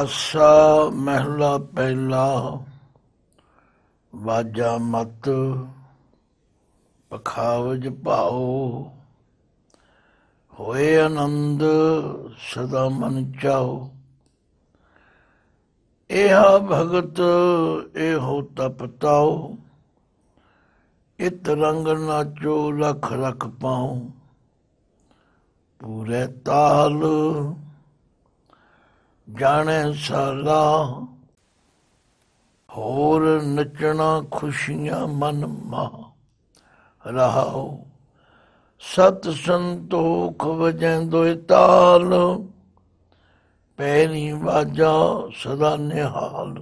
ਆਸਾ ਮਹਿਲਾ ਪਹਿਲਾ ਵਾਜਾ ਮਤ ਪਖਾਵਜ ਭਾਉ ਹੋਏ ਆਨੰਦ ਸਦਾ ਮਨ ਚਾਉ ਇਹਾ ਭਗਤ ਇਹੋ ਹੋ ਤਪਤਾਉ ਇਤ ਰੰਗ ਨਾਚੋ ਲਖ ਰਖ ਪਾਉ ਪੂਰੇ ਤਾਲ ਜਾਣੇ ਸਾਲਾ ਹੋਰ ਨੱਚਣਾ ਖੁਸ਼ੀਆਂ ਮਨ ਮਾ ਰਹਾਉ ਸਤ ਸੰਤੋਖ ਵਜੈ ਦੋਇ ਤਾਲ ਪੈਰੀ ਵਾਜਾ ਸਦਾ ਨਿਹਾਲ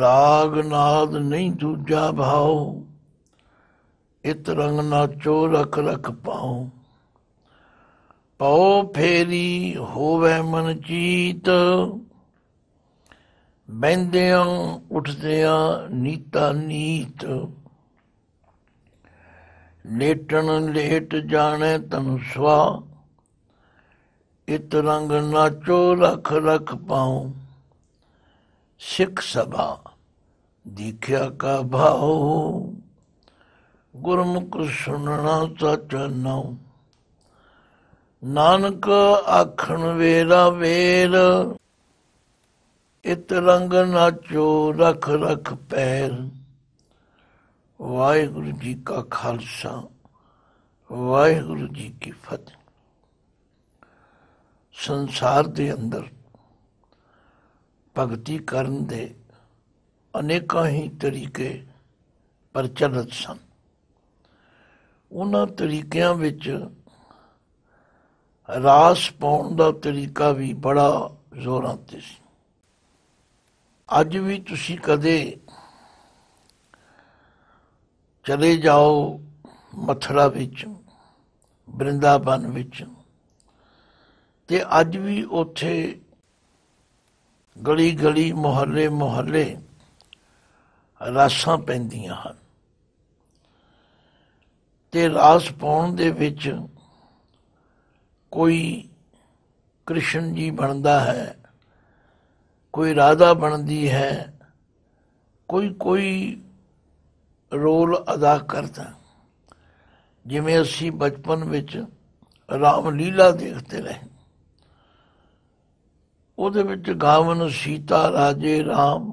ਰਾਗ ਨਾਦ ਨਹੀਂ ਦੂਜਾ ਭਾਉ ਇਤ ਰੰਗ ਨਾ ਚੋ ਰਖ ਰਖ ਪਾਉ ਪਉ ਫੇਰੀ ਹੋਵੇ ਮਨ ਚੀਤ ਬੰਦਿਆਂ ਉੱਠਦਿਆਂ ਨੀਤਾ ਨੀਤ ਲੇਟਣ ਲੇਟ ਜਾਣੇ ਤਨ ਸਵਾ ਇਤ ਰੰਗ ਨਾਚੋ ਲਖ ਲਖ ਪਾਉ ਸਿੱਖ ਸਭਾ ਦੀਖਿਆ ਕਾ ਭਾਉ ਗੁਰਮੁਖ ਸੁਣਨਾ ਸਚ ਨਾਉ ਨਾਨਕ ਆਖਣ ਵੇਰਾ ਵੇਰ ਇਤ ਰੰਗ ਨਾਚੋ ਰਖ ਰਖ ਪੈਰ ਵਾਹਿਗੁਰੂ ਜੀ ਕਾ ਖਾਲਸਾ ਵਾਹਿਗੁਰੂ ਜੀ ਕੀ ਫਤਿਹ ਸੰਸਾਰ ਦੇ ਅੰਦਰ ਭਗਤੀ ਕਰਨ ਦੇ ਅਨੇਕਾਂ ਹੀ ਤਰੀਕੇ ਪ੍ਰਚਲਿਤ ਸਨ ਉਹਨਾਂ ਤਰੀਕਿਆਂ ਵਿੱਚ ਰਾਸ ਪਾਉਣ ਦਾ ਤਰੀਕਾ ਵੀ ਬੜਾ ਜ਼ੋਰਾਂ ਤੇ ਸੀ ਅੱਜ ਵੀ ਤੁਸੀਂ ਕਦੇ ਚਲੇ ਜਾਓ ਮਥਰਾ ਵਿੱਚ ਬ੍ਰਿੰਦਾਵਨ ਵਿੱਚ ਤੇ ਅੱਜ ਵੀ ਉੱਥੇ ਗਲੀ ਗਲੀ ਮੁਹੱਲੇ ਮੁਹੱਲੇ ਰਾਸਾਂ ਪੈਂਦੀਆਂ ਹਨ ਤੇ ਰਾਸ ਪਾਉਣ ਦੇ ਵਿੱਚ ਕੋਈ ਕ੍ਰਿਸ਼ਨ ਜੀ ਬਣਦਾ ਹੈ ਕੋਈ ਰਾਧਾ ਬਣਦੀ ਹੈ ਕੋਈ ਕੋਈ ਰੋਲ ਅਦਾ ਕਰਦਾ ਜਿਵੇਂ ਅਸੀਂ ਬਚਪਨ ਵਿੱਚ ਰਾਮ ਲੀਲਾ ਦੇਖਦੇ ਰਹੇ ਉਹਦੇ ਵਿੱਚ ਗਾਵਨ ਸੀਤਾ ਰਾਜੇ ਰਾਮ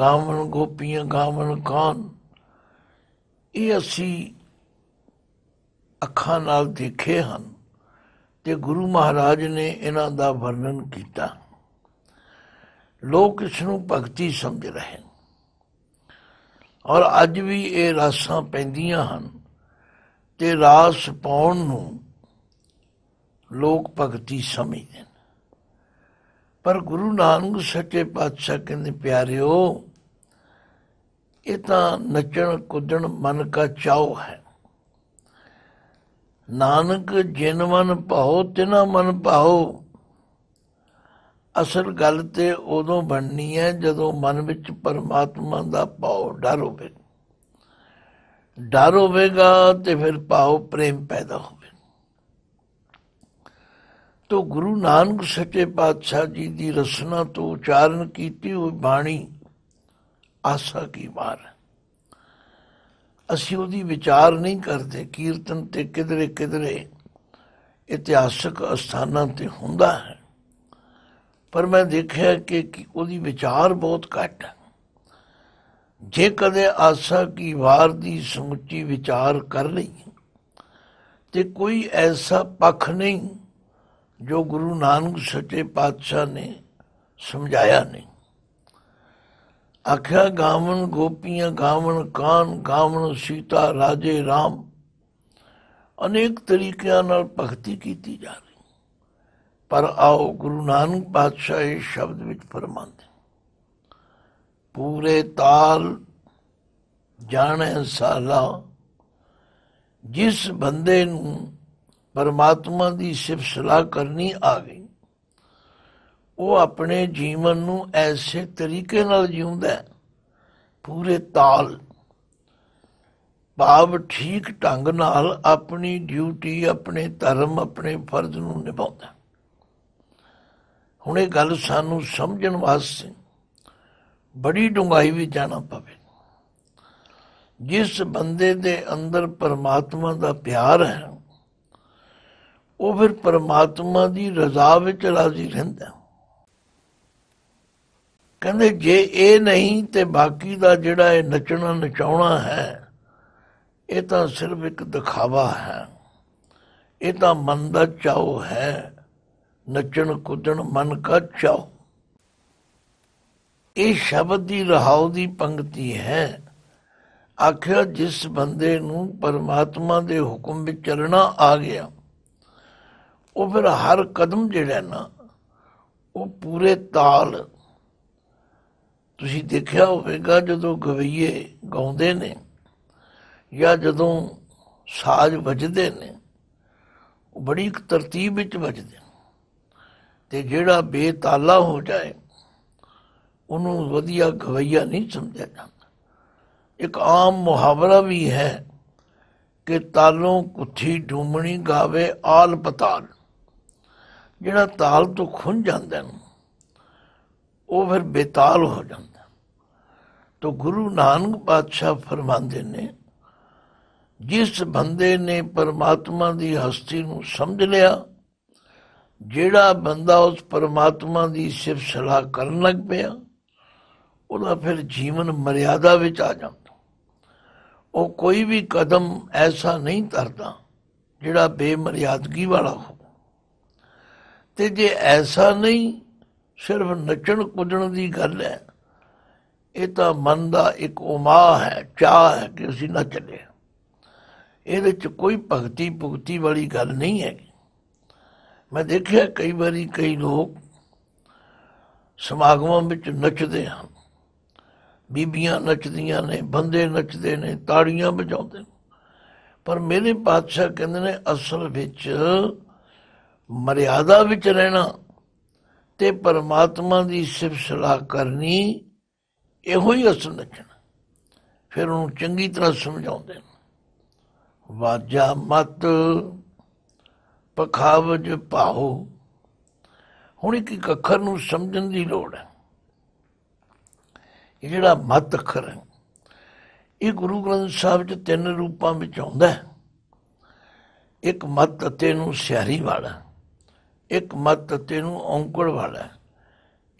ਗਾਵਨ ਗੋਪੀਆਂ ਗਾਵਨ ਕਾਨ ਇਹ ਅਸੀਂ ਅੱਖਾਂ ਨਾਲ ਦੇਖੇ ਹਨ ਤੇ ਗੁਰੂ ਮਹਾਰਾਜ ਨੇ ਇਹਨਾਂ ਦਾ ਵਰਣਨ ਕੀਤਾ ਲੋਕ ਇਸ ਨੂੰ ਭਗਤੀ ਸਮਝ ਰਹੇ ਹਨ ਔਰ ਅੱਜ ਵੀ ਇਹ ਰਾਸਾਂ ਪੈਂਦੀਆਂ ਹਨ ਤੇ ਰਾਸ ਪਾਉਣ ਨੂੰ ਲੋਕ ਭਗਤੀ ਸਮਝਦੇ ਨੇ ਪਰ ਗੁਰੂ ਨਾਨਕ ਸੱਚੇ ਪਾਤਸ਼ਾਹ ਕਹਿੰਦੇ ਪਿਆਰਿਓ ਇਹ ਤਾਂ ਨੱਚਣ ਕੁੱਦਣ ਮਨ ਦਾ ਚਾਉ ਹੈ ਨਾਨਕ ਜਿਨ ਮਨ ਭਾਉ ਤਿਨਾ ਮਨ ਭਾਉ ਅਸਲ ਗੱਲ ਤੇ ਉਦੋਂ ਬਣਨੀ ਹੈ ਜਦੋਂ ਮਨ ਵਿੱਚ ਪਰਮਾਤਮਾ ਦਾ ਭਾਉ ਡਰ ਹੋਵੇ ਡਰ ਹੋਵੇਗਾ ਤੇ ਫਿਰ ਭਾਉ ਪ੍ਰੇਮ ਪੈਦਾ ਹੋਵੇ ਤੋ ਗੁਰੂ ਨਾਨਕ ਸੱਚੇ ਪਾਤਸ਼ਾਹ ਜੀ ਦੀ ਰਸਨਾ ਤੋਂ ਉਚਾਰਨ ਕੀਤੀ ਹੋਈ ਬਾਣੀ ਆਸਾ ਕੀ ਮਾਰ ਅਸੀਂ ਉਹਦੀ ਵਿਚਾਰ ਨਹੀਂ ਕਰਦੇ ਕੀਰਤਨ ਤੇ ਕਿਧਰੇ ਕਿਧਰੇ ਇਤਿਹਾਸਕ ਅਸਥਾਨਾਂ ਤੇ ਹੁੰਦਾ ਹੈ ਪਰ ਮੈਂ ਦੇਖਿਆ ਕਿ ਉਹਦੀ ਵਿਚਾਰ ਬਹੁਤ ਘੱਟ ਹੈ ਜੇ ਕਦੇ ਆਸਾ ਕੀ ਵਾਰ ਦੀ ਸਮੁੱਚੀ ਵਿਚਾਰ ਕਰ ਲਈ ਤੇ ਕੋਈ ਐਸਾ ਪੱਖ ਨਹੀਂ ਜੋ ਗੁਰੂ ਨਾਨਕ ਸੱਚੇ ਪਾਤਸ਼ਾਹ ਨੇ ਸਮਝਾਇਆ ਨਹੀਂ ਆਖਿਆ ਗਾਵਣ ਗੋਪੀਆਂ ਗਾਵਣ ਕਾਨ ਗਾਵਣ ਸੀਤਾ ਰਾਜੇ RAM ਅਨੇਕ ਤਰੀਕਿਆਂ ਨਾਲ ਭਗਤੀ ਕੀਤੀ ਜਾ ਰਹੀ ਪਰ ਆਓ ਗੁਰੂ ਨਾਨਕ ਪਾਤਸ਼ਾਹ ਇਹ ਸ਼ਬਦ ਵਿੱਚ ਫਰਮਾਉਂਦੇ ਪੂਰੇ ਤਾਲ ਜਾਣੇ ਸਾਲਾ ਜਿਸ ਬੰਦੇ ਨੂੰ ਪਰਮਾਤਮਾ ਦੀ ਸਿਫਤ ਸਲਾਹ ਕਰਨੀ ਆ ਗਈ ਉਹ ਆਪਣੇ ਜੀਵਨ ਨੂੰ ਐਸੇ ਤਰੀਕੇ ਨਾਲ ਜਿਉਂਦਾ ਪੂਰੇ ਤਾਲ ਭਾਵ ਠੀਕ ਢੰਗ ਨਾਲ ਆਪਣੀ ਡਿਊਟੀ ਆਪਣੇ ਧਰਮ ਆਪਣੇ ਫਰਜ਼ ਨੂੰ ਨਿਭਾਉਂਦਾ ਹੁਣ ਇਹ ਗੱਲ ਸਾਨੂੰ ਸਮਝਣ ਵਾਸਤੇ ਬੜੀ ਡੂੰਘਾਈ ਵੀ ਜਾਣਾ ਪਵੇ ਜਿਸ ਬੰਦੇ ਦੇ ਅੰਦਰ ਪਰਮਾਤਮਾ ਦਾ ਪਿਆਰ ਹੈ ਉਹ ਫਿਰ ਪਰਮਾਤਮਾ ਦੀ ਰਜ਼ਾ ਵਿੱਚ ਰਾਜ਼ੀ ਰਹਿੰਦਾ ਕਹਿੰਦੇ ਜੇ ਇਹ ਨਹੀਂ ਤੇ ਬਾਕੀ ਦਾ ਜਿਹੜਾ ਇਹ ਨੱਚਣਾ ਨਚਾਉਣਾ ਹੈ ਇਹ ਤਾਂ ਸਿਰਫ ਇੱਕ ਦਿਖਾਵਾ ਹੈ ਇਹ ਤਾਂ ਮਨ ਦਾ ਚਾਉ ਹੈ ਨੱਚਣ ਕੁੱਦਣ ਮਨ ਦਾ ਚਾਉ ਇਹ ਸ਼ਬਦ ਦੀ ਰਹਾਉ ਦੀ ਪੰਕਤੀ ਹੈ ਆਖਿਆ ਜਿਸ ਬੰਦੇ ਨੂੰ ਪਰਮਾਤਮਾ ਦੇ ਹੁਕਮ ਵਿੱਚ ਚੱਲਣਾ ਆ ਗਿਆ ਉਹ ਫਿਰ ਹਰ ਕਦਮ ਜਿਹੜਾ ਨਾ ਉਹ ਪੂਰੇ ਤਾਲ ਤੁਸੀਂ ਦੇਖਿਆ ਹੋਵੇਗਾ ਜਦੋਂ ਗਵਈਏ ਗਾਉਂਦੇ ਨੇ ਜਾਂ ਜਦੋਂ ਸਾਜ਼ ਵੱਜਦੇ ਨੇ ਉਹ ਬੜੀ ਇੱਕ ਤਰਤੀਬ ਵਿੱਚ ਵੱਜਦੇ ਤੇ ਜਿਹੜਾ ਬੇਤਾਲਾ ਹੋ ਜਾਏ ਉਹਨੂੰ ਵਧੀਆ ਗਵਈਆ ਨਹੀਂ ਸਮਝਿਆ ਜਾਂਦਾ ਇੱਕ ਆਮ ਮੁਹਾਵਰਾ ਵੀ ਹੈ ਕਿ ਤਾਲੋਂ ਕੁੱਥੀ ਡੂਮਣੀ ਗਾਵੇ ਆਲ ਪਤਾਲ ਜਿਹੜਾ ਤਾਲ ਤੋਂ ਖੁੰਝ ਜਾਂਦਾ ਉਹ ਫਿਰ ਬੇਤਾਲ ਹੋ ਜਾਂਦਾ ਤੋ ਗੁਰੂ ਨਾਨਕ ਪਾਤਸ਼ਾਹ ਫਰਮਾਉਂਦੇ ਨੇ ਜਿਸ ਬੰਦੇ ਨੇ ਪਰਮਾਤਮਾ ਦੀ ਹਸਤੀ ਨੂੰ ਸਮਝ ਲਿਆ ਜਿਹੜਾ ਬੰਦਾ ਉਸ ਪਰਮਾਤਮਾ ਦੀ ਸਿਫਤ ਸਲਾਹ ਕਰਨ ਲੱਗ ਪਿਆ ਉਹਦਾ ਫਿਰ ਜੀਵਨ ਮਰਿਆਦਾ ਵਿੱਚ ਆ ਜਾਂਦਾ ਉਹ ਕੋਈ ਵੀ ਕਦਮ ਐਸਾ ਨਹੀਂ ਕਰਦਾ ਜਿਹੜਾ ਬੇਮਰਿਆਦਗੀ ਵਾਲਾ ਹੋ ਤੇ ਜੇ ਐਸਾ ਨਹੀਂ ਸਿਰਫ ਨੱਚਣ ਕੁੱਦਣ ਦੀ ਗੱਲ ਹੈ ਇਹ ਤਾਂ ਮਨ ਦਾ ਇੱਕ ਉਮਾ ਹੈ ਚਾਹ ਹੈ ਕਿ ਅਸੀਂ ਨਾ ਚੱਲੇ ਇਹਦੇ ਚ ਕੋਈ ਭਗਤੀ ਭੁਗਤੀ ਵਾਲੀ ਗੱਲ ਨਹੀਂ ਹੈ ਮੈਂ ਦੇਖਿਆ ਕਈ ਵਾਰੀ ਕਈ ਲੋਕ ਸਮਾਗਮਾਂ ਵਿੱਚ ਨੱਚਦੇ ਹਨ ਬੀਬੀਆਂ ਨੱਚਦੀਆਂ ਨੇ ਬੰਦੇ ਨੱਚਦੇ ਨੇ ਤਾੜੀਆਂ ਵਜਾਉਂਦੇ ਪਰ ਮੇਰੇ ਪਾਤਸ਼ਾਹ ਕਹਿੰਦੇ ਨੇ ਅਸਲ ਵਿੱਚ ਮਰਿਆਦਾ ਵਿੱਚ ਰਹਿਣਾ ਤੇ ਪਰਮਾਤਮਾ ਦੀ ਸਿਫਤ ਸਲਾਹ ਕਰਨੀ ਇਹੋ ਹੀ ਅਸਲ ਲੱਗਣ ਫਿਰ ਉਹਨੂੰ ਚੰਗੀ ਤਰ੍ਹਾਂ ਸਮਝਾਉਂਦੇ ਨੇ ਵਾਜਾ ਮਤ ਪਖਾਵਜ ਪਾਹੋ ਹੁਣ ਇੱਕ ਇੱਕ ਅੱਖਰ ਨੂੰ ਸਮਝਣ ਦੀ ਲੋੜ ਹੈ ਇਹ ਜਿਹੜਾ ਮਤ ਅੱਖਰ ਹੈ ਇਹ ਗੁਰੂ ਗ੍ਰੰਥ ਸਾਹਿਬ 'ਚ ਤਿੰਨ ਰੂਪਾਂ ਵਿੱਚ ਆਉਂਦਾ ਹੈ ਇੱਕ ਮਤ ਅਤੇ ਨੂੰ ਸਿਆਰੀ ਵਾਲਾ ਇੱਕ ਮਤ ਅਤੇ ਨੂੰ ਔਂਕੜ ਵਾਲਾ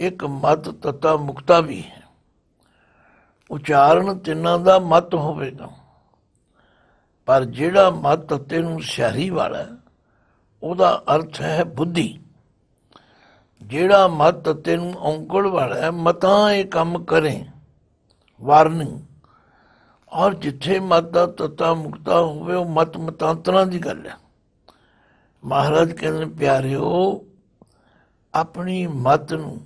ਇੱਕ ਮਤ ਤਤਾ ਮੁਕਤਾ ਵੀ ਹੈ ਉਚਾਰਨ ਤਿੰਨਾਂ ਦਾ ਮਤ ਹੋਵੇਗਾ ਪਰ ਜਿਹੜਾ ਮਤ ਤੈਨੂੰ ਸਿਆਰੀ ਵਾਲਾ ਉਹਦਾ ਅਰਥ ਹੈ ਬੁੱਧੀ ਜਿਹੜਾ ਮਤ ਤੈਨੂੰ ਔਂਕੜ ਵਾਲਾ ਮਤਾਂ ਇਹ ਕੰਮ ਕਰੇ ਵਾਰਨਿੰਗ ਔਰ ਜਿੱਥੇ ਮਤ ਦਾ ਤਤਾ ਮੁਕਤਾ ਹੋਵੇ ਉਹ ਮਤ ਮਤਾਂਤਰਾਂ ਦੀ ਗੱਲ ਹੈ ਮਹਾਰਾਜ ਕਹਿੰਦੇ ਪਿਆਰਿਓ ਆਪਣੀ ਮਤ ਨੂੰ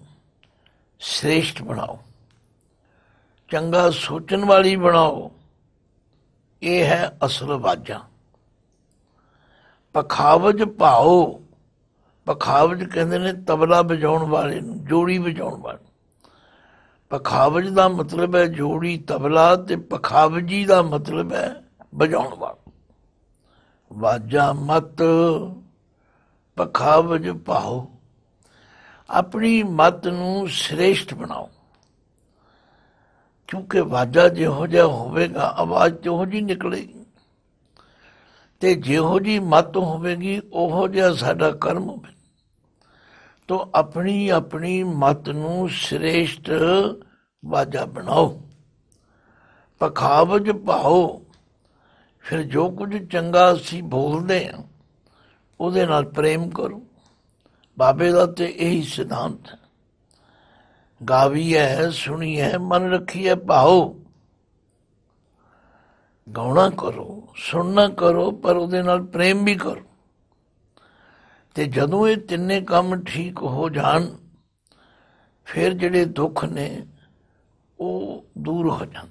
ਸ੍ਰੇਸ਼ਟ ਬਣਾਓ ਚੰਗਾ ਸੋਚਣ ਵਾਲੀ ਬਣਾਓ ਇਹ ਹੈ ਅਸਲ ਵਾਜਾ ਪਖਾਵਜ ਭਾਓ ਪਖਾਵਜ ਕਹਿੰਦੇ ਨੇ ਤਬਲਾ ਵਜਾਉਣ ਵਾਲੇ ਨੂੰ ਜੋੜੀ ਵਜਾਉਣ ਵਾਲੇ ਪਖਾਵਜ ਦਾ ਮਤਲਬ ਹੈ ਜੋੜੀ ਤਬਲਾ ਤੇ ਪਖਾਵਜੀ ਦਾ ਮਤਲਬ ਹੈ ਵਜਾਉਣ ਵਾਲਾ ਵਾਜਾ ਮਤ ਪਖਾਵਜ ਭਾਓ ਆਪਣੀ ਮਤ ਨੂੰ ਸ੍ਰੇਸ਼ਟ ਬਣਾਓ ਕਿਉਂਕਿ ਵਾਜਾ ਜਿਹੋ ਜਿਹਾ ਹੋਵੇਗਾ ਆਵਾਜ਼ ਤੋਂ ਜੀ ਨਿਕਲੇਗੀ ਤੇ ਜਿਹੋ ਜੀ ਮਤ ਹੋਵੇਗੀ ਉਹੋ ਜਿਹਾ ਸਾਡਾ ਕਰਮ ਹੋਵੇ ਤੋਂ ਆਪਣੀ ਆਪਣੀ ਮਤ ਨੂੰ ਸ੍ਰੇਸ਼ਟ ਵਾਜਾ ਬਣਾਓ ਪਖਾਵਜ ਭਾਓ ਫਿਰ ਜੋ ਕੁਝ ਚੰਗਾ ਸੀ ਬੋਲਦੇ ਆ ਉਹਦੇ ਨਾਲ ਪ੍ਰੇਮ ਕਰੋ ਬਾਬੇ ਦਾ ਤੇ ਇਹੀ ਸਿਧਾਂਤ ਹੈ ਗਾਵੀ ਹੈ ਸੁਣੀ ਹੈ ਮਨ ਰੱਖੀ ਹੈ ਭਾਉ ਗਾਉਣਾ ਕਰੋ ਸੁਣਨਾ ਕਰੋ ਪਰ ਉਹਦੇ ਨਾਲ ਪ੍ਰੇਮ ਵੀ ਕਰੋ ਤੇ ਜਦੋਂ ਇਹ ਤਿੰਨੇ ਕੰਮ ਠੀਕ ਹੋ ਜਾਣ ਫਿਰ ਜਿਹੜੇ ਦੁੱਖ ਨੇ ਉਹ ਦੂਰ ਹੋ ਜਾਂਦੇ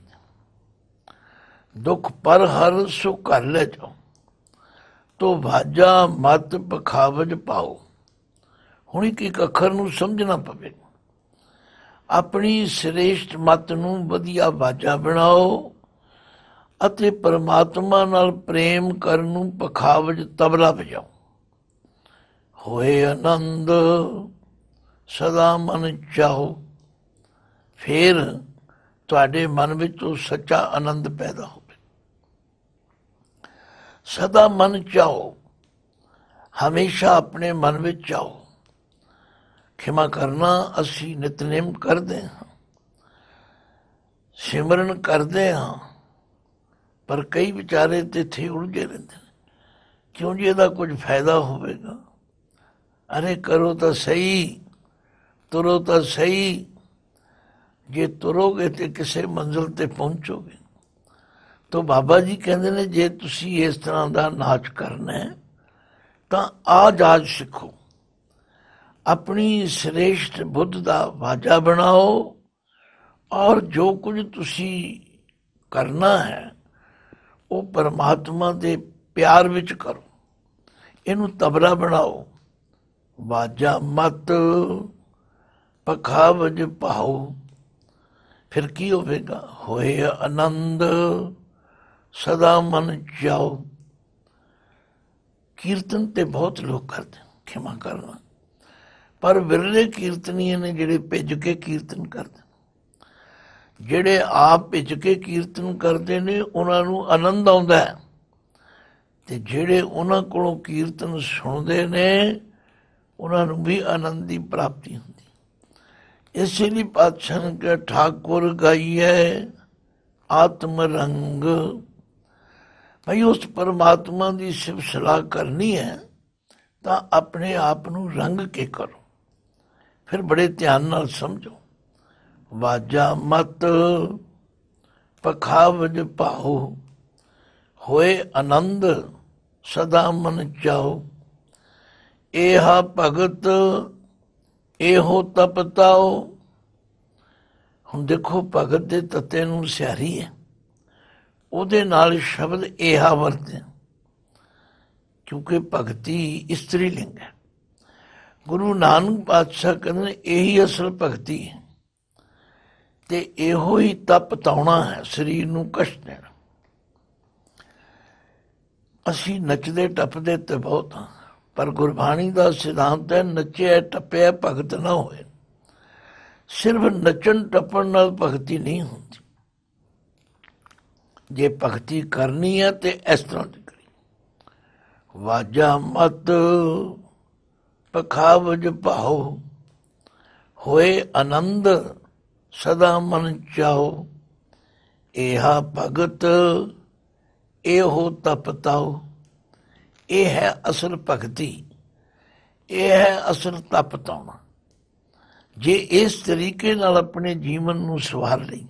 ਦੁੱਖ ਪਰ ਹਰ ਸੁਖ ਕਰ ਲੈ ਜਾਓ ਤੋ ਭਾਜਾ ਮਤ ਪਖਾਵਜ ਪਾਓ ਹੁਣ ਇੱਕ ਇੱਕ ਅੱਖਰ ਨੂੰ ਸਮਝਣਾ ਪਵੇ ਆਪਣੀ ਸ੍ਰੇਸ਼ਟ ਮਤ ਨੂੰ ਵਧੀਆ ਬਾਜਾ ਬਣਾਓ ਅਤੇ ਪਰਮਾਤਮਾ ਨਾਲ ਪ੍ਰੇਮ ਕਰਨ ਨੂੰ ਪਖਾਵਜ ਤਬਲਾ ਵਜਾਓ ਹੋਏ ਆਨੰਦ ਸਦਾ ਮਨ ਚਾਹੋ ਫਿਰ ਤੁਹਾਡੇ ਮਨ ਵਿੱਚ ਉਹ ਸੱਚਾ ਆਨੰਦ ਪੈਦਾ ਹੋਵੇ ਸਦਾ ਮਨ ਚਾਹੋ ਹਮੇਸ਼ਾ ਆਪਣੇ ਮਨ ਵਿੱਚ ਚਾਹੋ ਖਿਮਾ ਕਰਨਾ ਅਸੀਂ ਨਿਤਨੇਮ ਕਰਦੇ ਹਾਂ ਸਿਮਰਨ ਕਰਦੇ ਹਾਂ ਪਰ ਕਈ ਵਿਚਾਰੇ ਤੇ ਥੇ ਉਲਝੇ ਰਹਿੰਦੇ ਨੇ ਕਿਉਂ ਜੀ ਇਹਦਾ ਕੁਝ ਫਾਇਦਾ ਹੋਵੇਗਾ ਅਰੇ ਕਰੋ ਤਾਂ ਸਹੀ ਤੁਰੋ ਤਾਂ ਸਹੀ ਜੇ ਤੁਰੋਗੇ ਤੇ ਕਿਸੇ ਮੰਜ਼ਲ ਤੇ ਪਹੁੰਚੋਗੇ ਤਾਂ ਬਾਬਾ ਜੀ ਕਹਿੰਦੇ ਨੇ ਜੇ ਤੁਸੀਂ ਇਸ ਤਰ੍ਹਾਂ ਦਾ ਨਾਚ ਕਰਨਾ ਹੈ ਤਾਂ ਆ ਜਾਜ ਸਿੱਖੋ ਆਪਣੀ ਸ੍ਰੇਸ਼ਟ ਬੁੱਧ ਦਾ ਵਾਜਾ ਬਣਾਓ ਔਰ ਜੋ ਕੁਝ ਤੁਸੀਂ ਕਰਨਾ ਹੈ ਉਹ ਪਰਮਾਤਮਾ ਦੇ ਪਿਆਰ ਵਿੱਚ ਕਰੋ ਇਹਨੂੰ ਤਬਲਾ ਬਣਾਓ ਵਾਜਾ ਮਤ ਪਖਾਵਜ ਪਾਓ ਫਿਰ ਕੀ ਹੋਵੇਗਾ ਹੋਏ ਆਨੰਦ ਸਦਾ ਮਨ ਜਾਓ ਕੀਰਤਨ ਤੇ ਬਹੁਤ ਲੋਕ ਕਰਦੇ ਖਿਮਾ ਕਰਨਾ ਪਰ ਵਿਰਲੇ ਕੀਰਤਨੀਆਂ ਨੇ ਜਿਹੜੇ ਭਿੱਜ ਕੇ ਕੀਰਤਨ ਕਰਦੇ ਜਿਹੜੇ ਆਪ ਭਿੱਜ ਕੇ ਕੀਰਤਨ ਕਰਦੇ ਨੇ ਉਹਨਾਂ ਨੂੰ ਆਨੰਦ ਆਉਂਦਾ ਹੈ ਤੇ ਜਿਹੜੇ ਉਹਨਾਂ ਕੋਲੋਂ ਕੀਰਤਨ ਸੁਣਦੇ ਨੇ ਉਹਨਾਂ ਨੂੰ ਵੀ ਆਨੰਦ ਦੀ ਪ੍ਰਾਪਤੀ ਹੁੰਦੀ ਇਸੇ ਲਈ ਪਾਤਸ਼ਾਹ ਕੇ ਠਾਕੁਰ ਗਾਈਏ ਆਤਮ ਰੰਗ ਭਈ ਉਸ ਪਰਮਾਤਮਾ ਦੀ ਸਿਫਤ ਸਲਾਹ ਕਰਨੀ ਹੈ ਤਾਂ ਆਪਣੇ ਆਪ ਨੂੰ ਰੰਗ ਕੇ ਕਰੋ ਫਿਰ ਬੜੇ ਧਿਆਨ ਨਾਲ ਸਮਝੋ ਵਾਜਾ ਮਤ ਪਖਾਵਜ ਪਾਹੋ ਹੋਏ ਆਨੰਦ ਸਦਾ ਮਨ ਚਾਹੋ ਇਹ ਭਗਤ ਇਹੋ ਤਪਤਾਓ ਹੁਣ ਦੇਖੋ ਭਗਤ ਦੇ ਤਤੇ ਨੂੰ ਸਿਆਰੀ ਹੈ ਉਹਦੇ ਨਾਲ ਸ਼ਬਦ ਇਹਾ ਵਰਤੇ ਕਿਉਂਕਿ ਭਗਤੀ ਇਸਤਰੀ ਲਿੰਗ ਹੈ ਗੁਰੂ ਨਾਨਕ ਪਾਤਸ਼ਾਹ ਕਹਿੰਦੇ ਇਹੀ ਅਸਲ ਭਗਤੀ ਹੈ ਤੇ ਇਹੋ ਹੀ ਤਪ ਤਾਉਣਾ ਹੈ ਸਰੀਰ ਨੂੰ ਕਸ਼ਟ ਦੇਣਾ ਅਸੀਂ ਨੱਚਦੇ ਟੱਪਦੇ ਤੇ ਬਹੁਤ ਹਾਂ ਪਰ ਗੁਰਬਾਣੀ ਦਾ ਸਿਧਾਂਤ ਹੈ ਨੱਚੇ ਟੱਪਿਆ ਭਗਤ ਨਾ ਹੋਏ ਸਿਰਫ ਨੱਚਣ ਟੱਪਣ ਨਾਲ ਭਗਤੀ ਨਹੀਂ ਹੁੰਦੀ ਜੇ ਭਗਤੀ ਕਰਨੀ ਹੈ ਤੇ ਇਸ ਤਰ੍ਹਾਂ ਦੀ ਕਰੀ ਵਾਜਾ ਮਤ ਪਖਾ ਜਿ ਭਾਉ ਹੋਏ ਆਨੰਦ ਸਦਾ ਮਨ ਚਾਉ ਇਹਾ ਭਗਤ ਇਹੋ ਤਪਤਾਉ ਇਹ ਹੈ ਅਸਲ ਭਗਤੀ ਇਹ ਹੈ ਅਸਲ ਤਪਤਾਉਣਾ ਜੇ ਇਸ ਤਰੀਕੇ ਨਾਲ ਆਪਣੇ ਜੀਵਨ ਨੂੰ ਸਵਾਰ ਲਈ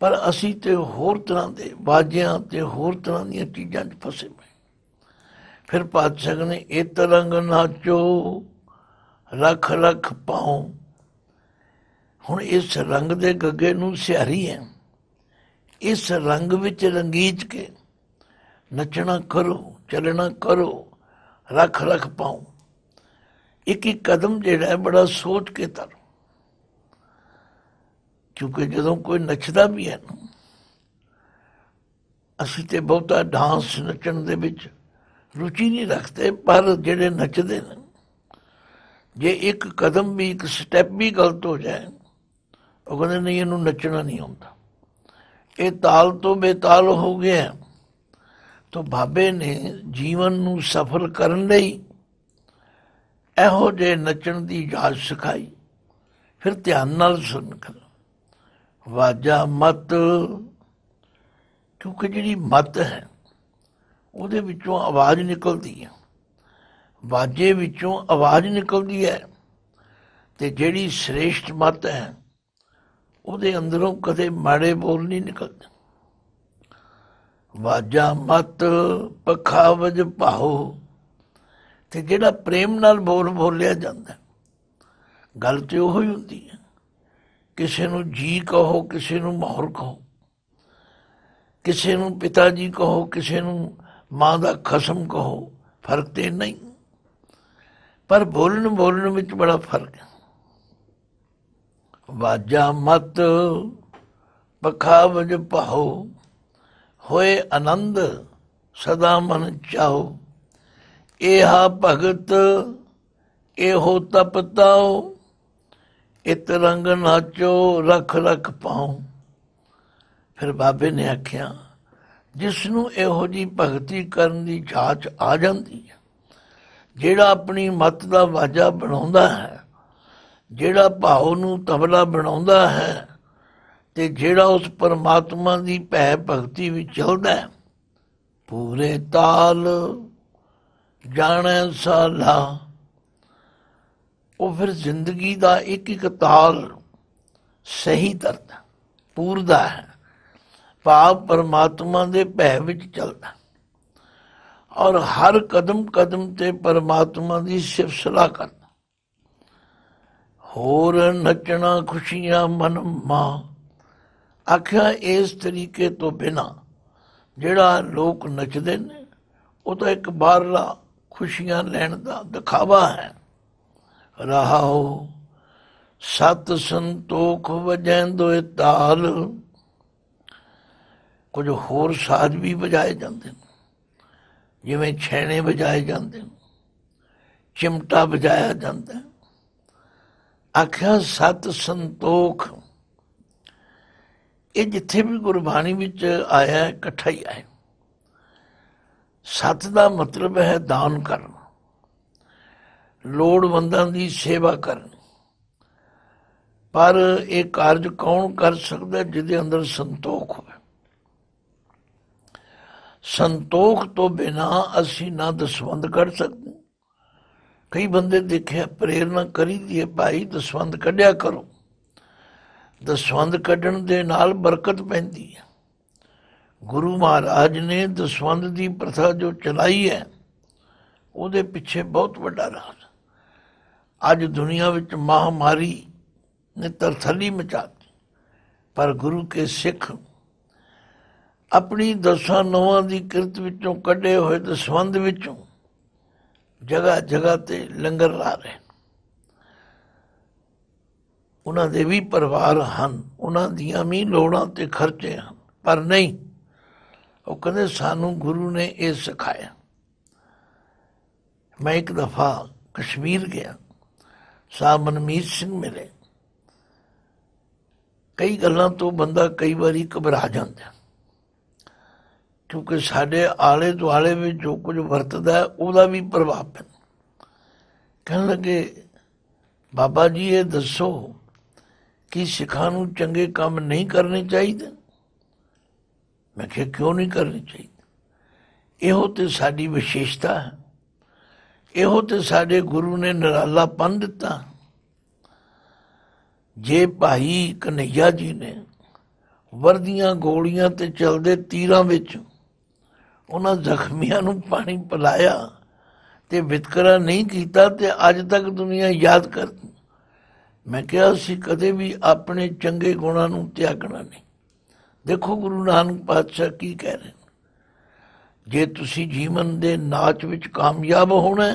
ਪਰ ਅਸੀਂ ਤੇ ਹੋਰ ਤਰ੍ਹਾਂ ਦੇ ਬਾਜਿਆਂ ਤੇ ਹੋਰ ਤਰ੍ਹਾਂ ਦੀਆਂ ਚੀਜ਼ਾਂ 'ਚ ਫਸੇ ਫਿਰ ਪਾਤਸ਼ਾਹ ਨੇ ਇਹ ਤਰੰਗ ਨਾਚੋ ਰਖ ਰਖ ਪਾਉ ਹੁਣ ਇਸ ਰੰਗ ਦੇ ਗੱਗੇ ਨੂੰ ਸਿਹਾਰੀ ਹੈ ਇਸ ਰੰਗ ਵਿੱਚ ਰੰਗੀਜ ਕੇ ਨੱਚਣਾ ਕਰੋ ਚੱਲਣਾ ਕਰੋ ਰਖ ਰਖ ਪਾਉ ਇੱਕ ਇੱਕ ਕਦਮ ਜਿਹੜਾ ਹੈ ਬੜਾ ਸੋਚ ਕੇ ਤਰ ਕਿਉਂਕਿ ਜਦੋਂ ਕੋਈ ਨੱਚਦਾ ਵੀ ਹੈ ਅਸੀਂ ਤੇ ਬਹੁਤਾ ਡਾਂਸ ਨੱਚਣ ਦੇ ਵਿੱਚ ਰੁਚੀ ਨਹੀਂ ਰੱਖਦੇ ਪਰ ਜਿਹੜੇ ਨੱਚਦੇ ਨੇ ਜੇ ਇੱਕ ਕਦਮ ਵੀ ਇੱਕ ਸਟੈਪ ਵੀ ਗਲਤ ਹੋ ਜਾਏ ਉਹ ਕਹਿੰਦੇ ਨਹੀਂ ਇਹਨੂੰ ਨੱਚਣਾ ਨਹੀਂ ਆਉਂਦਾ ਇਹ ਤਾਲ ਤੋਂ ਬੇਤਾਲ ਹੋ ਗਿਆ ਤਾਂ ਭਾਬੇ ਨੇ ਜੀਵਨ ਨੂੰ ਸਫਲ ਕਰਨ ਲਈ ਇਹੋ ਜੇ ਨੱਚਣ ਦੀ ਜਾਚ ਸਿਖਾਈ ਫਿਰ ਧਿਆਨ ਨਾਲ ਸੁਣ ਕਰ ਵਾਜਾ ਮਤ ਕਿਉਂਕਿ ਜਿਹੜੀ ਮਤ ਹੈ ਉਹਦੇ ਵਿੱਚੋਂ ਆਵਾਜ਼ ਨਿਕਲਦੀ ਹੈ ਵਾਜੇ ਵਿੱਚੋਂ ਆਵਾਜ਼ ਨਿਕਲਦੀ ਹੈ ਤੇ ਜਿਹੜੀ ਸ੍ਰੇਸ਼ਟ ਮਤ ਹੈ ਉਹਦੇ ਅੰਦਰੋਂ ਕਦੇ ਮਾੜੇ ਬੋਲ ਨਹੀਂ ਨਿਕਲਦੇ ਵਾਜਾ ਮਤ ਪਖਾਵਜ ਭਾਉ ਤੇ ਜਿਹੜਾ ਪ੍ਰੇਮ ਨਾਲ ਬੋਲ ਬੋਲਿਆ ਜਾਂਦਾ ਗੱਲ ਤੇ ਉਹ ਹੀ ਹੁੰਦੀ ਹੈ ਕਿਸੇ ਨੂੰ ਜੀ ਕਹੋ ਕਿਸੇ ਨੂੰ ਮਹਰ ਕਹੋ ਕਿਸੇ ਨੂੰ ਪਿਤਾ ਜੀ ਕਹੋ ਕਿਸੇ ਨੂੰ ਮਾਂ ਦਾ ਖਸਮ ਕਹੋ ਫਰਕ ਤੇ ਨਹੀਂ ਪਰ ਬੋਲਣ ਬੋਲਣ ਵਿੱਚ ਬੜਾ ਫਰਕ ਹੈ ਵਾਜਾ ਮਤ ਪਖਾ ਵਜ ਪਹੋ ਹੋਏ ਆਨੰਦ ਸਦਾ ਮਨ ਚਾਉ ਇਹਾ ਭਗਤ ਇਹੋ ਤਪਤਾਉ ਇਤ ਰੰਗ ਨਾਚੋ ਰਖ ਰਖ ਪਾਉ ਫਿਰ ਬਾਬੇ ਨੇ ਆਖਿਆ ਜਿਸ ਨੂੰ ਇਹੋ ਜੀ ਭਗਤੀ ਕਰਨ ਦੀ ਜਾਚ ਆ ਜਾਂਦੀ ਹੈ ਜਿਹੜਾ ਆਪਣੀ ਮਤ ਦਾ ਵਾਜਾ ਬਣਾਉਂਦਾ ਹੈ ਜਿਹੜਾ ਭਾਉ ਨੂੰ ਤਬਲਾ ਬਣਾਉਂਦਾ ਹੈ ਤੇ ਜਿਹੜਾ ਉਸ ਪਰਮਾਤਮਾ ਦੀ ਭੈ ਭਗਤੀ ਵਿੱਚ ਚੱਲਦਾ ਹੈ ਪੂਰੇ ਤਾਲ ਜਾਣੈ ਸਾਲਾ ਉਹ ਫਿਰ ਜ਼ਿੰਦਗੀ ਦਾ ਇੱਕ ਇੱਕ ਤਾਲ ਸਹੀ ਤਰਦਾ ਪੂਰਦਾ ਹੈ ਭਾਵ ਪਰਮਾਤਮਾ ਦੇ ਭੈ ਵਿੱਚ ਚੱਲਣਾ ਔਰ ਹਰ ਕਦਮ ਕਦਮ ਤੇ ਪਰਮਾਤਮਾ ਦੀ ਸਿਫਤ ਸਲਾਹ ਕਰਨਾ ਹੋਰ ਨੱਚਣਾ ਖੁਸ਼ੀਆਂ ਮਨ ਮਾ ਆਖਿਆ ਇਸ ਤਰੀਕੇ ਤੋਂ ਬਿਨਾ ਜਿਹੜਾ ਲੋਕ ਨੱਚਦੇ ਨੇ ਉਹ ਤਾਂ ਇੱਕ ਬਾਹਰਲਾ ਖੁਸ਼ੀਆਂ ਲੈਣ ਦਾ ਦਿਖਾਵਾ ਹੈ ਰਹਾਓ ਸਤ ਸੰਤੋਖ ਵਜੈਂਦੋ ਇਤਾਲ ਤਾਲ ਕੁਝ ਹੋਰ ਸਾਜ਼ ਵੀ ਵਜਾਏ ਜਾਂਦੇ ਨੇ ਜਿਵੇਂ ਛੈਣੇ ਵਜਾਏ ਜਾਂਦੇ ਨੇ ਚਿਮਟਾ ਵਜਾਇਆ ਜਾਂਦਾ ਆਖਿਆ ਸਤ ਸੰਤੋਖ ਇਹ ਜਿੱਥੇ ਵੀ ਗੁਰਬਾਣੀ ਵਿੱਚ ਆਇਆ ਇਕੱਠਾ ਹੀ ਆਇਆ ਸਤ ਦਾ ਮਤਲਬ ਹੈ ਦਾਨ ਕਰਨਾ ਲੋੜਵੰਦਾਂ ਦੀ ਸੇਵਾ ਕਰਨੀ ਪਰ ਇਹ ਕਾਰਜ ਕੌਣ ਕਰ ਸਕਦਾ ਜਿਹਦੇ ਅੰਦਰ ਸੰਤੋਖ ਹੋਵੇ ਸੰਤੋਖ ਤੋਂ ਬਿਨਾ ਅਸੀਂ ਨਾ ਦਸਵੰਦ ਕੱਢ ਸਕਦੇ ਕਈ ਬੰਦੇ ਦੇਖਿਆ ਪ੍ਰੇਰਣਾ ਕਰੀ ਦੀ ਹੈ ਭਾਈ ਦਸਵੰਦ ਕੱਢਿਆ ਕਰੋ ਦਸਵੰਦ ਕੱਢਣ ਦੇ ਨਾਲ ਬਰਕਤ ਪੈਂਦੀ ਹੈ ਗੁਰੂ ਮਹਾਰਾਜ ਨੇ ਦਸਵੰਦ ਦੀ ਪ੍ਰਥਾ ਜੋ ਚਲਾਈ ਹੈ ਉਹਦੇ ਪਿੱਛੇ ਬਹੁਤ ਵੱਡਾ ਰਾਜ਼ ਅੱਜ ਦੁਨੀਆ ਵਿੱਚ ਮਹਾਮਾਰੀ ਨੇ ਤਰਥਲੀ ਮਚਾਤੀ ਪਰ ਗੁਰੂ ਕੇ ਸਿੱਖ ਆਪਣੀ ਦਸਾਂ ਨੌਵਾਂ ਦੀ ਕਿਰਤ ਵਿੱਚੋਂ ਕੱਢੇ ਹੋਏ ਤੇ ਸੰਬੰਧ ਵਿੱਚੋਂ ਜਗ੍ਹਾ ਜਗ੍ਹਾ ਤੇ ਲੰਗਰ ਲਾ ਰਹੇ ਉਹਨਾਂ ਦੇ ਵੀ ਪਰਿਵਾਰ ਹਨ ਉਹਨਾਂ ਦੀਆਂ ਵੀ ਲੋੜਾਂ ਤੇ ਖਰਚੇ ਹਨ ਪਰ ਨਹੀਂ ਉਹ ਕਹਿੰਦੇ ਸਾਨੂੰ ਗੁਰੂ ਨੇ ਇਹ ਸਿਖਾਇਆ ਮੈਂ ਇੱਕ ਦਫਾ ਕਸ਼ਮੀਰ ਗਿਆ ਸਾਹ ਮਨਮੀਤ ਸਿੰਘ ਮਿਲੇ ਕਈ ਗੱਲਾਂ ਤੋਂ ਬੰਦਾ ਕਈ ਵਾਰੀ ਘਬਰਾ ਜਾਂਦਾ ਕਿਉਂਕਿ ਸਾਡੇ ਆਲੇ ਦੁਆਲੇ ਵਿੱਚ ਜੋ ਕੁਝ ਵਰਤਦਾ ਉਹਦਾ ਵੀ ਪ੍ਰਭਾਵ ਹੈ ਕਹਿਣ ਲੱਗੇ ਬਾਬਾ ਜੀ ਇਹ ਦੱਸੋ ਕਿ ਸਿੱਖਾਂ ਨੂੰ ਚੰਗੇ ਕੰਮ ਨਹੀਂ ਕਰਨੇ ਚਾਹੀਦੇ ਮੈਂ ਕਿਹਾ ਕਿਉਂ ਨਹੀਂ ਕਰਨੇ ਚਾਹੀਦੇ ਇਹੋ ਤੇ ਸਾਡੀ ਵਿਸ਼ੇਸ਼ਤਾ ਹੈ ਇਹੋ ਤੇ ਸਾਡੇ ਗੁਰੂ ਨੇ ਨਰਾਲਾ ਪੰਨ ਦਿੱਤਾ ਜੇ ਭਾਈ ਕਨਈਆ ਜੀ ਨੇ ਵਰਦੀਆਂ ਗੋਲੀਆਂ ਤੇ ਚਲਦੇ ਤੀਰਾਂ ਵਿੱਚ ਉਹਨਾਂ ਜ਼ਖਮੀਆਂ ਨੂੰ ਪਾਣੀ ਪਿਲਾਇਆ ਤੇ ਵਿਤਕਰਾ ਨਹੀਂ ਕੀਤਾ ਤੇ ਅੱਜ ਤੱਕ ਦੁਨੀਆ ਯਾਦ ਕਰਦੀ ਮੈਂ ਕਿਹਾ ਸੀ ਕਦੇ ਵੀ ਆਪਣੇ ਚੰਗੇ ਗੁਣਾਂ ਨੂੰ ਤਿਆਗਣਾ ਨਹੀਂ ਦੇਖੋ ਗੁਰੂ ਨਾਨਕ ਪਾਤਸ਼ਾਹ ਕੀ ਕਹਿ ਰਹੇ ਜੇ ਤੁਸੀਂ ਜੀਵਨ ਦੇ ਨਾਚ ਵਿੱਚ ਕਾਮਯਾਬ ਹੋਣਾ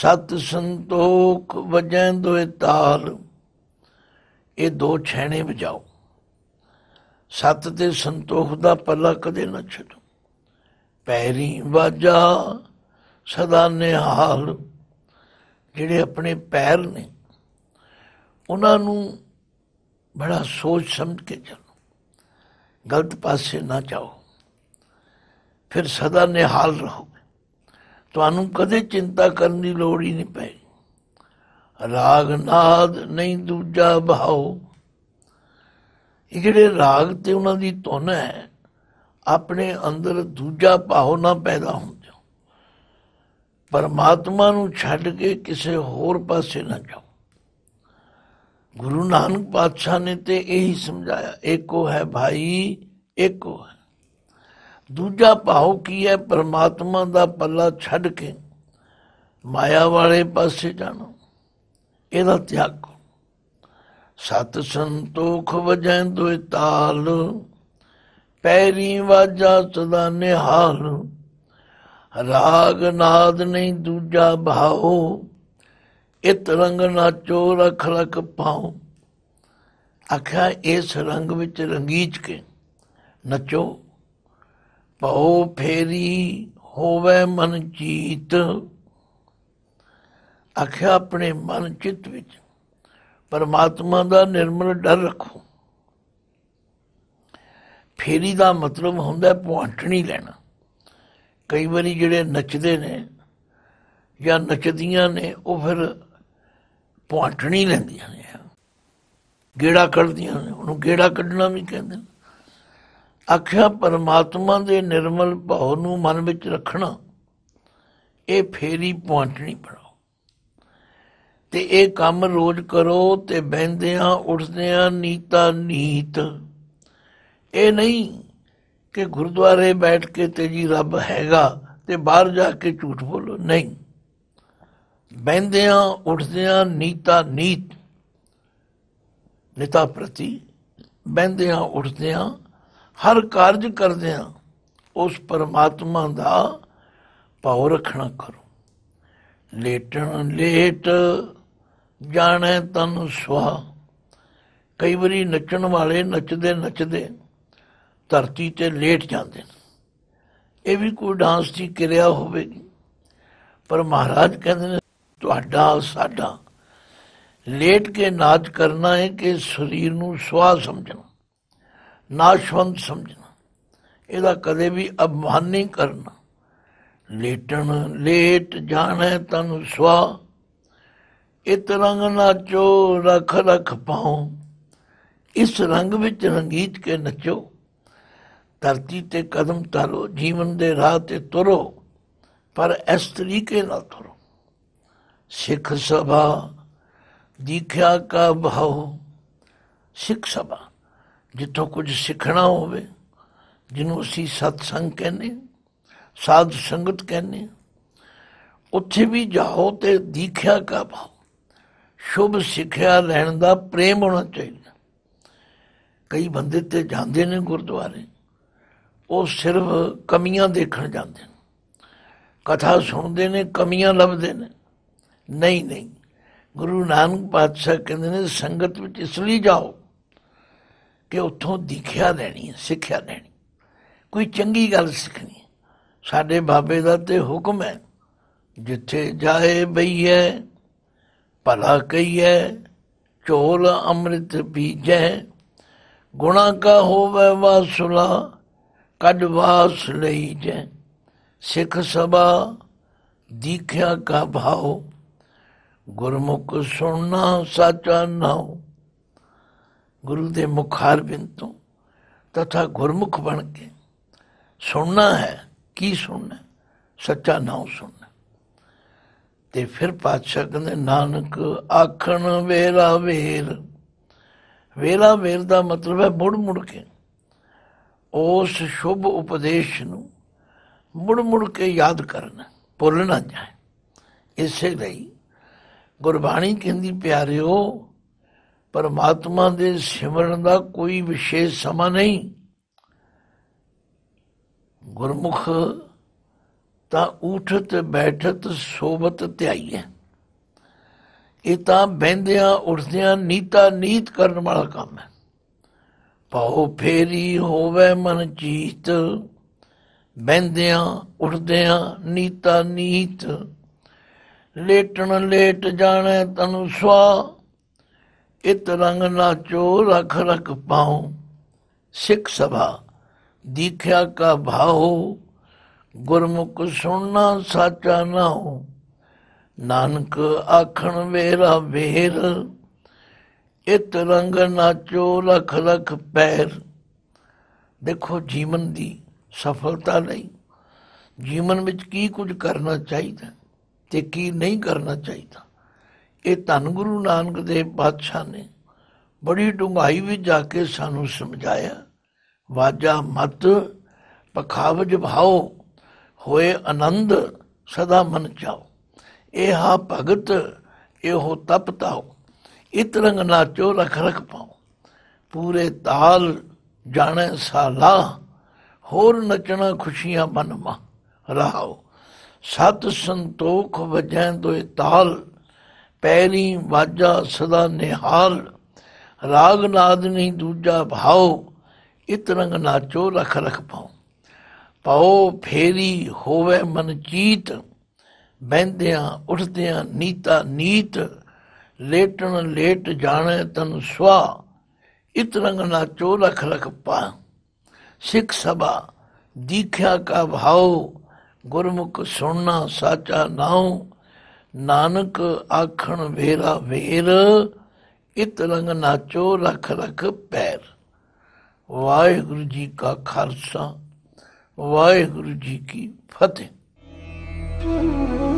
ਸਤ ਸੰਤੋਖ ਵਜੈ ਦੋਇ ਤਾਲ ਇਹ ਦੋ ਛੈਣੇ ਵਜਾਓ ਸਤ ਤੇ ਸੰਤੋਖ ਦਾ ਪੱਲਾ ਕਦੇ ਨਾ ਛੱਡੋ ਪੈਰੀ ਵਾਜਾ ਸਦਾ ਨਿਹਾਲ ਜਿਹੜੇ ਆਪਣੇ ਪੈਰ ਨੇ ਉਹਨਾਂ ਨੂੰ ਬੜਾ ਸੋਚ ਸਮਝ ਕੇ ਚੱਲੋ ਗਲਤ ਪਾਸੇ ਨਾ ਜਾਓ ਫਿਰ ਸਦਾ ਨਿਹਾਲ ਰਹੋ ਤੁਹਾਨੂੰ ਕਦੇ ਚਿੰਤਾ ਕਰਨ ਦੀ ਲੋੜ ਹੀ ਨਹੀਂ ਪਈ ਰਾਗ ਨਾਦ ਨਹੀਂ ਦੂਜਾ ਭਾਉ ਇਹ ਜਿਹੜੇ ਰਾਗ ਤੇ ਉਹਨਾਂ ਦੀ ਧੁਨ ਹੈ ਆਪਣੇ ਅੰਦਰ ਦੂਜਾ ਭਾਉ ਨਾ ਪੈਦਾ ਹੁੰਦੀ ਪਰਮਾਤਮਾ ਨੂੰ ਛੱਡ ਕੇ ਕਿਸੇ ਹੋਰ ਪਾਸੇ ਨਾ ਜਾਓ ਗੁਰੂ ਨਾਨਕ ਪਾਤਸ਼ਾਹ ਨੇ ਤੇ ਇਹੀ ਸਮਝਾਇਆ ਇੱਕੋ ਹੈ ਭਾਈ ਇੱਕੋ ਹੈ ਦੂਜਾ ਭਾਉ ਕੀ ਹੈ ਪਰਮਾਤਮਾ ਦਾ ਪੱਲਾ ਛੱਡ ਕੇ ਮਾਇਆ ਵਾਲੇ ਪਾਸੇ ਜਾਣਾ ਇਹਦਾ ਤਿਆਗ ਸਤ ਸੰਤੋਖ ਵਜੈ ਦੁਇ ਤਾਲ ਪੈਰੀ ਵਾਜਾ ਸਦਾ ਨਿਹਾਲ ਰਾਗ ਨਾਦ ਨਹੀਂ ਦੂਜਾ ਭਾਉ ਇਤ ਰੰਗ ਨਾਚੋ ਰਖ ਲਖ ਪਾਉ ਆਖਿਆ ਇਸ ਰੰਗ ਵਿੱਚ ਰੰਗੀਚ ਕੇ ਨੱਚੋ ਪਉ ਫੇਰੀ ਹੋਵੇ ਮਨ ਜੀਤ ਆਖਿਆ ਆਪਣੇ ਮਨ ਚਿਤ ਵਿੱਚ ਪਰਮਾਤਮਾ ਦਾ ਨਿਰਮਲ ਡਰ ਰੱਖੋ ਫੇਰੀ ਦਾ ਮਤਲਬ ਹੁੰਦਾ ਪੁਆਂਟਣੀ ਲੈਣਾ ਕਈ ਵਾਰੀ ਜਿਹੜੇ ਨੱਚਦੇ ਨੇ ਜਾਂ ਨੱਚਦੀਆਂ ਨੇ ਉਹ ਫਿਰ ਪੁਆਂਟਣੀ ਲੈਂਦੀਆਂ ਨੇ ਗੇੜਾ ਕੱਢਦੀਆਂ ਨੇ ਉਹਨੂੰ ਗੇੜਾ ਕੱਢਣਾ ਵੀ ਕਹਿੰਦੇ ਨੇ ਆਖਿਆ ਪਰਮਾਤਮਾ ਦੇ ਨਿਰਮਲ ਭਾਵ ਨੂੰ ਮਨ ਵਿੱਚ ਰੱਖਣਾ ਇਹ ਫੇਰੀ ਪੁਆਂਟਣੀ ਬਣਾਓ ਤੇ ਇਹ ਕੰਮ ਰੋਜ਼ ਕਰੋ ਤੇ ਬੈੰਦਿਆਂ ਉੱਠਦਿਆਂ ਨੀਤਾ ਨੀਤ ਇਹ ਨਹੀਂ ਕਿ ਗੁਰਦੁਆਰੇ ਬੈਠ ਕੇ ਤੇ ਜੀ ਰੱਬ ਹੈਗਾ ਤੇ ਬਾਹਰ ਜਾ ਕੇ ਝੂਠ ਬੋਲੋ ਨਹੀਂ ਬੈੰਦਿਆਂ ਉੱਠਦਿਆਂ ਨੀਤਾ ਨੀਤ ਨੀਤਾ ਪ੍ਰਤੀ ਬੈੰਦਿਆਂ ਉੱਠਦਿਆਂ ਹਰ ਕਾਰਜ ਕਰਦਿਆਂ ਉਸ ਪਰਮਾਤਮਾ ਦਾ ਭਾਉ ਰੱਖਣਾ ਕਰੋ ਲੇਟਣ ਲੇਟ ਜਾਣੇ ਤਨ ਸੁਹਾ ਕਈ ਵਾਰੀ ਨੱਚਣ ਵਾਲੇ ਨੱਚਦੇ ਨੱਚਦੇ ਧਰਤੀ ਤੇ ਲੇਟ ਜਾਂਦੇ ਨੇ ਇਹ ਵੀ ਕੋਈ ਡਾਂਸ ਦੀ ਕਿਰਿਆ ਹੋਵੇਗੀ ਪਰ ਮਹਾਰਾਜ ਕਹਿੰਦੇ ਨੇ ਤੁਹਾਡਾ ਸਾਡਾ ਲੇਟ ਕੇ ਨਾਚ ਕਰਨਾ ਹੈ ਕਿ ਸਰੀਰ ਨੂੰ ਸਵਾ ਸਮਝਣਾ ਨਾਸ਼ਵੰਤ ਸਮਝਣਾ ਇਹਦਾ ਕਦੇ ਵੀ ਅਭਮਾਨ ਨਹੀਂ ਕਰਨਾ ਲੇਟਣ ਲੇਟ ਜਾਣਾ ਤਨ ਸਵਾ ਇਤ ਰੰਗ ਨਾਚੋ ਰਖ ਰਖ ਪਾਉ ਇਸ ਰੰਗ ਵਿੱਚ ਰੰਗੀਤ ਕੇ ਨੱਚੋ ਧਰਤੀ ਤੇ ਕਦਮ ਧਾਰੋ ਜੀਵਨ ਦੇ ਰਾਹ ਤੇ ਤੁਰੋ ਪਰ ਇਸ ਤਰੀਕੇ ਨਾਲ ਤੁਰੋ ਸਿੱਖ ਸਭਾ ਦੀਖਿਆ ਕਾ ਭਾਉ ਸਿੱਖ ਸਭਾ ਜਿੱਥੋਂ ਕੁਝ ਸਿੱਖਣਾ ਹੋਵੇ ਜਿਹਨੂੰ ਅਸੀਂ ਸੰਗ ਕਹਿੰਦੇ ਸਾਧ ਸੰਗਤ ਕਹਿੰਦੇ ਉੱਥੇ ਵੀ ਜਾਓ ਤੇ ਦੀਖਿਆ ਕਾ ਭਾਉ ਸ਼ੁਭ ਸਿੱਖਿਆ ਲੈਣ ਦਾ ਪ੍ਰੇਮ ਹੋਣਾ ਚਾਹੀਦਾ ਕਈ ਬੰਦੇ ਤੇ ਜਾਂਦੇ ਨੇ ਗੁਰਦੁਆਰੇ ਉਹ ਸਿਰਫ ਕਮੀਆਂ ਦੇਖਣ ਜਾਂਦੇ ਨੇ ਕਥਾ ਸੁਣਦੇ ਨੇ ਕਮੀਆਂ ਲੱਭਦੇ ਨੇ ਨਹੀਂ ਨਹੀਂ ਗੁਰੂ ਨਾਨਕ ਪਾਤਸ਼ਾਹ ਕਹਿੰਦੇ ਨੇ ਸੰਗਤ ਵਿੱਚ ਇਸ ਲਈ ਜਾਓ ਕਿ ਉੱਥੋਂ ਦਿਖਿਆ ਲੈਣੀ ਹੈ ਸਿੱਖਿਆ ਲੈਣੀ ਕੋਈ ਚੰਗੀ ਗੱਲ ਸਿੱਖਣੀ ਸਾਡੇ ਬਾਬੇ ਦਾ ਤੇ ਹੁਕਮ ਹੈ ਜਿੱਥੇ ਜਾਏ ਬਈਏ ਭਲਾ ਕਈਏ ਚੋਲ ਅੰਮ੍ਰਿਤ ਪੀਜੈ ਗੁਣਾ ਕਾ ਹੋਵੇ ਵਾਸੁਲਾ ਕਡਵਾਸ ਲਈ ਜੈ ਸਿੱਖ ਸਭਾ ਦੀਖਿਆ ਕਾ ਭਾਉ ਗੁਰਮੁਖ ਸੁਣਨਾ ਸਾਚਾ ਨਾਉ ਗੁਰੂ ਦੇ ਮੁਖਾਰ ਤੋਂ ਤਥਾ ਗੁਰਮੁਖ ਬਣ ਕੇ ਸੁਣਨਾ ਹੈ ਕੀ ਸੁਣਨਾ ਸੱਚਾ ਨਾਉ ਸੁਣਨਾ ਤੇ ਫਿਰ ਪਾਤਸ਼ਾਹ ਕਹਿੰਦੇ ਨਾਨਕ ਆਖਣ ਵੇਲਾ ਵੇਰ ਵੇਲਾ ਵੇਰ ਦਾ ਮਤਲਬ ਹੈ ਮੁੜ ਮੁੜ ਕੇ ਉਸ ਸ਼ੁਭ ਉਪਦੇਸ਼ ਨੂੰ ਮੁੜ ਮੁੜ ਕੇ ਯਾਦ ਕਰਨਾ ਭੁੱਲ ਨਾ ਜਾਏ ਇਸੇ ਲਈ ਗੁਰਬਾਣੀ ਕਹਿੰਦੀ ਪਿਆਰਿਓ ਪਰਮਾਤਮਾ ਦੇ ਸਿਮਰਨ ਦਾ ਕੋਈ ਵਿਸ਼ੇਸ਼ ਸਮਾਂ ਨਹੀਂ ਗੁਰਮੁਖ ਤਾਂ ਉਠਤ ਬੈਠਤ ਸੋਬਤ ਹੈ ਇਹ ਤਾਂ ਬੈੰਦਿਆਂ ਉੱਠਦਿਆਂ ਨੀਤਾ ਨੀਤ ਕਰਨ ਵਾਲਾ ਕੰਮ ਹੈ ਭਾਉ ਫੇਰੀ ਹੋਵੇ ਮਨ ਜੀਤ ਬੈੰਦਿਆਂ ਉੱਠਦਿਆਂ ਨੀਤਾ ਨੀਤ ਲੇਟਣ ਲੇਟ ਜਾਣੇ ਤਨੁ ਸਵਾ ਇਤ ਰੰਗ ਨਾ ਚੋ ਰਖ ਰਖ ਪਾਉ ਸਿੱਖ ਸਭਾ ਦੀਖਿਆ ਕਾ ਭਾਉ ਗੁਰਮੁਖ ਸੁਣਨਾ ਸਾਚਾ ਨਾ ਹੋ ਨਾਨਕ ਆਖਣ ਵੇਰਾ ਵੇਰ ਇਤ ਰੰਗ ਨਾਚੋ ਲੱਖ ਲੱਖ ਪੈਰ ਦੇਖੋ ਜੀਵਨ ਦੀ ਸਫਲਤਾ ਲਈ ਜੀਵਨ ਵਿੱਚ ਕੀ ਕੁਝ ਕਰਨਾ ਚਾਹੀਦਾ ਤੇ ਕੀ ਨਹੀਂ ਕਰਨਾ ਚਾਹੀਦਾ ਇਹ ਧੰਨ ਗੁਰੂ ਨਾਨਕ ਦੇਵ ਪਾਤਸ਼ਾਹ ਨੇ ਬੜੀ ਡੂੰਘਾਈ ਵਿੱਚ ਜਾ ਕੇ ਸਾਨੂੰ ਸਮਝਾਇਆ ਵਾਜਾ ਮਤ ਪਖਾਵਜ ਭਾਉ ਹੋਏ ਆਨੰਦ ਸਦਾ ਮਨ ਚਾਓ ਇਹ ਹਾ ਭਗਤ ਇਹੋ ਤਪਤਾਓ ਇਤਰੰਗ ਨਾਚੋ ਰਖ ਰਖ ਪਾਉ ਪੂਰੇ ਤਾਲ ਜਾਣੇ ਸਾਲਾ ਹੋਰ ਨਚਣਾ ਖੁਸ਼ੀਆਂ ਮਨ ਮਾ ਰਹਾਓ ਸਤ ਸੰਤੋਖ ਵਜੈ ਦੋਇ ਤਾਲ ਪੈਰੀ ਵਾਜਾ ਸਦਾ ਨਿਹਾਲ ਰਾਗ ਨਾਦ ਨਹੀਂ ਦੂਜਾ ਭਾਉ ਇਤਰੰਗ ਨਾਚੋ ਰਖ ਰਖ ਪਾਉ ਪਾਉ ਫੇਰੀ ਹੋਵੇ ਮਨ ਚੀਤ ਬੈੰਦਿਆਂ ਉੱਠਦਿਆਂ ਨੀਤਾ ਨੀਤ ਲੇਟਣ ਲੇਟ ਜਾਣੇ ਤਨ ਸਵਾ ਇਤ ਰੰਗ ਨਾਚੋ ਲਖ ਲਖ ਪਾ ਸਿੱਖ ਸਭਾ ਦੀਖਿਆ ਕਾ ਭਾਉ ਗੁਰਮੁਖ ਸੁਣਨਾ ਸਾਚਾ ਨਾਉ ਨਾਨਕ ਆਖਣ ਵੇਰਾ ਵੇਰ ਇਤ ਰੰਗ ਨਾਚੋ ਲਖ ਲਖ ਪੈਰ ਵਾਹਿਗੁਰੂ ਜੀ ਕਾ ਖਾਲਸਾ ਵਾਹਿਗੁਰੂ ਜੀ ਕੀ ਫਤਿਹ